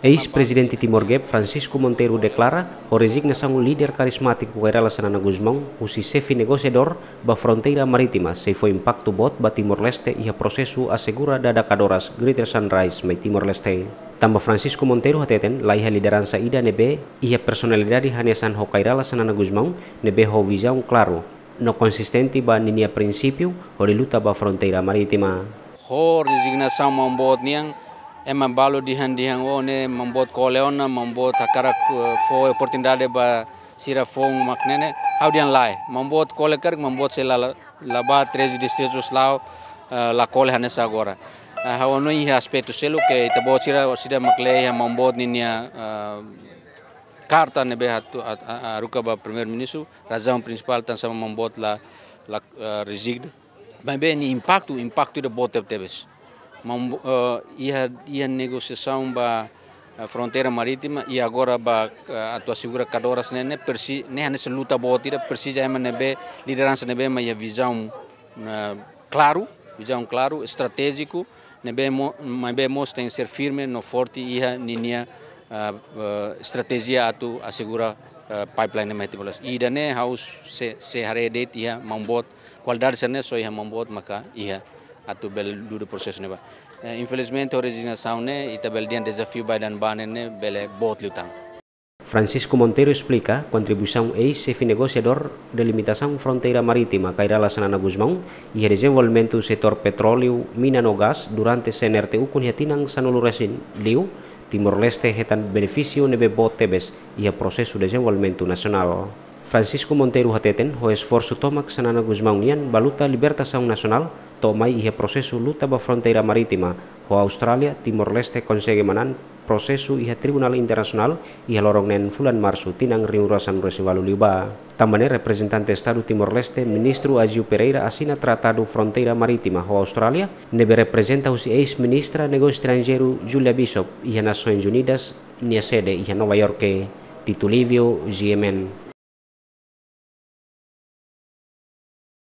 Ex-presidente Timor-Geb, Francisco Monteiro, declara o resignação um líder carismático Guerrero Sanana Guzmão, o chefe negociador da fronteira marítima, se foi impacto bot ba Timor-Leste e a processo assegura da Greater Sunrise, mai Timor-Leste. Tambah Francisco Monteiro hateten laiha liderança ida nebe e a personalidade hanesan ho Guerrero Sanana Guzmão nebe ho visão claro, no consistente ba ninia princípio ho luta ba fronteira marítima hor designação mambot niang ema balo dihan dihan wo oh, ne mambot koleona mambot akara eh, fo oportunidade ba sira fong um maknene how dian lai mambot kole kerk mambot se la laba três distritos lao eh, la kole hanesa agora hawa ah, no ia aspecto selu ke ita bo sira sira makle ha mambot ninia karta ne be hatu ruka ba primeiro minisu razam principal tan sama mambot la la eh, resigna Mas bem, impacto, impacto de boa teve. Mas eh, ia ia negociação ba fronteira marítima e agora ba a tua segura cada hora né persi né nessa luta boa tira precisa é nebe liderança nebe mas a visão eh, claro visão claro estratégico nebe mas bem mostra tem ser firme no forte e a linha estratégia a tu assegura pipeline Ida ne haus se sehare det ia membuat kualidade serne so ia membuat maka ia atau bel dulu proses ba. Eh, Infelizmente origina ne ita bel dian desafio bai dan ne bele bot liutang. Francisco Montero explica ei se chefe negociador de limitação fronteira marítima que irá Sanana Guzmão iya volmentu a desenvolvimento do setor mina no gás durante CNRTU com Riatinang Sanuluresin, Liu, Timor Leste hetan beneficio nebe bo tebes ia prosesu de desenvolvimento Francisco Monteiro Hateten ho esforço tomak sanana Guzmán Unian baluta libertação nasional tomai ia prosesu luta ba fronteira marítima ho Australia Timor Leste consegue manan prosesu iha Tribunal Internasional, iha lorong nen fulan marsu tinang riurasan resivalu liba. Tambane representante Estado Timor Leste, ministro Agio Pereira asina tratado fronteira Maritima ho Australia, nebe representa os ex-ministra nego estrangeiro Julia Bishop iha Nações Unidas, nia sede iha Nova York, titulivio Livio,